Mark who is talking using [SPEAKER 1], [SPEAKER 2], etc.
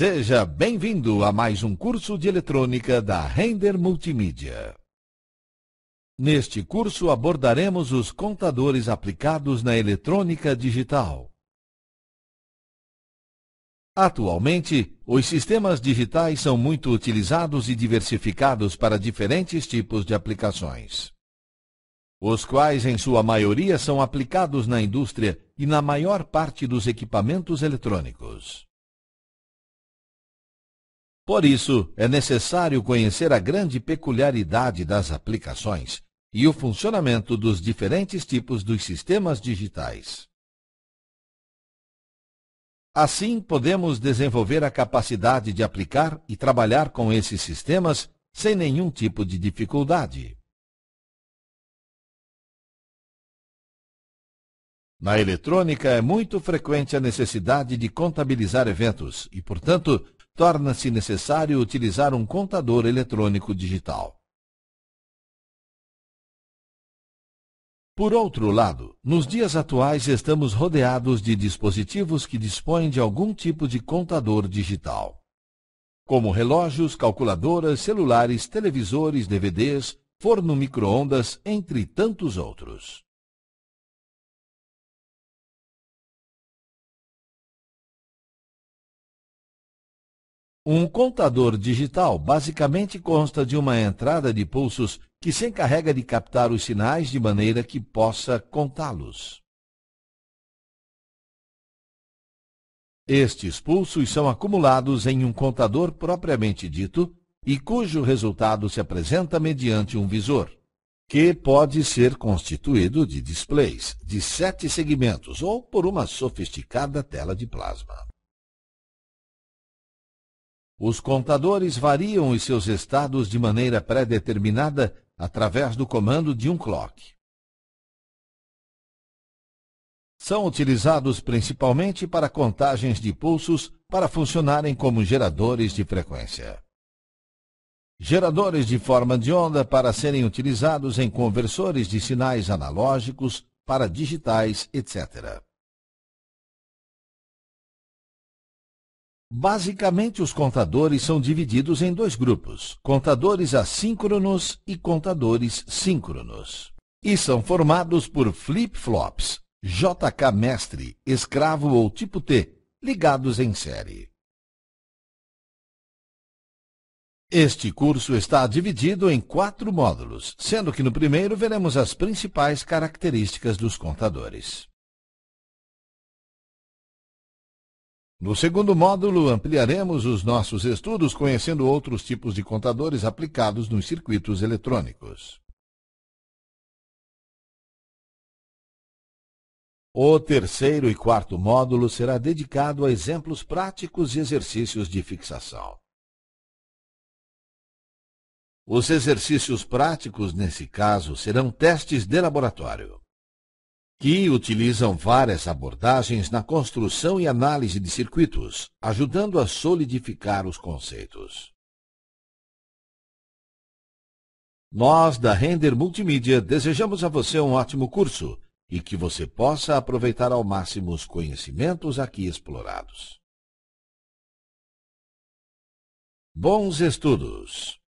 [SPEAKER 1] Seja bem-vindo a mais um curso de eletrônica da Render Multimídia. Neste curso abordaremos os contadores aplicados na eletrônica digital. Atualmente, os sistemas digitais são muito utilizados e diversificados para diferentes tipos de aplicações, os quais em sua maioria são aplicados na indústria e na maior parte dos equipamentos eletrônicos. Por isso, é necessário conhecer a grande peculiaridade das aplicações e o funcionamento dos diferentes tipos dos sistemas digitais. Assim, podemos desenvolver a capacidade de aplicar e trabalhar com esses sistemas sem nenhum tipo de dificuldade. Na eletrônica, é muito frequente a necessidade de contabilizar eventos e, portanto, torna-se necessário utilizar um contador eletrônico digital. Por outro lado, nos dias atuais estamos rodeados de dispositivos que dispõem de algum tipo de contador digital, como relógios, calculadoras, celulares, televisores, DVDs, forno microondas, entre tantos outros. Um contador digital basicamente consta de uma entrada de pulsos que se encarrega de captar os sinais de maneira que possa contá-los. Estes pulsos são acumulados em um contador propriamente dito e cujo resultado se apresenta mediante um visor, que pode ser constituído de displays de sete segmentos ou por uma sofisticada tela de plasma. Os contadores variam os seus estados de maneira pré-determinada através do comando de um clock. São utilizados principalmente para contagens de pulsos para funcionarem como geradores de frequência. Geradores de forma de onda para serem utilizados em conversores de sinais analógicos para digitais, etc. Basicamente, os contadores são divididos em dois grupos, contadores assíncronos e contadores síncronos. E são formados por flip-flops, JK mestre, escravo ou tipo T, ligados em série. Este curso está dividido em quatro módulos, sendo que no primeiro veremos as principais características dos contadores. No segundo módulo, ampliaremos os nossos estudos conhecendo outros tipos de contadores aplicados nos circuitos eletrônicos. O terceiro e quarto módulo será dedicado a exemplos práticos e exercícios de fixação. Os exercícios práticos, nesse caso, serão testes de laboratório que utilizam várias abordagens na construção e análise de circuitos, ajudando a solidificar os conceitos. Nós, da Render Multimídia, desejamos a você um ótimo curso e que você possa aproveitar ao máximo os conhecimentos aqui explorados. Bons estudos!